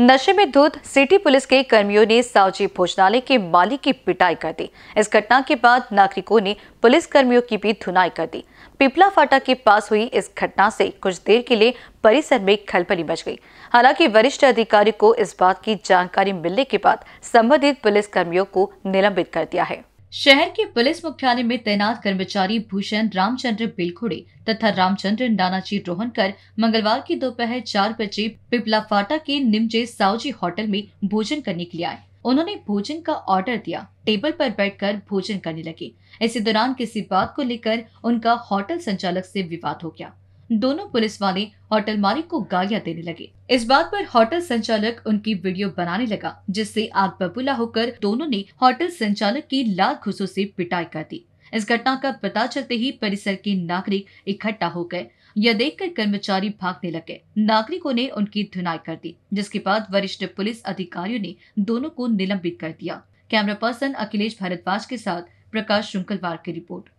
नशे में धुत सिटी पुलिस के कर्मियों ने सावजी भोजनालय के मालिक की पिटाई कर दी इस घटना के बाद नागरिकों ने पुलिस कर्मियों की भी धुनाई कर दी पिपला फाटा के पास हुई इस घटना से कुछ देर के लिए परिसर में खलबली मच गई हालांकि वरिष्ठ अधिकारी को इस बात की जानकारी मिलने के बाद संबंधित पुलिस कर्मियों को निलंबित कर दिया है शहर के पुलिस मुख्यालय में तैनात कर्मचारी भूषण रामचंद्र बिलखुड़े तथा रामचंद्र नानाजी रोहनकर मंगलवार की दोपहर चार बजे पिपला फाटा के निमजे सावजी होटल में भोजन करने के लिए आए उन्होंने भोजन का ऑर्डर दिया टेबल पर बैठकर भोजन करने लगे इसी दौरान किसी बात को लेकर उनका होटल संचालक से विवाद हो गया दोनों पुलिस वाले होटल मालिक को गालियां देने लगे इस बात पर होटल संचालक उनकी वीडियो बनाने लगा जिससे आग बबूला होकर दोनों ने होटल संचालक की लाल घुसों से पिटाई कर दी इस घटना का पता चलते ही परिसर के नागरिक इकट्ठा हो गए यह देखकर कर्मचारी भागने लगे नागरिकों ने उनकी धुनाई कर दी जिसके बाद वरिष्ठ पुलिस अधिकारियों ने दोनों को निलंबित कर दिया कैमरा पर्सन अखिलेश भारद्वाज के साथ प्रकाश शुंकलवार की रिपोर्ट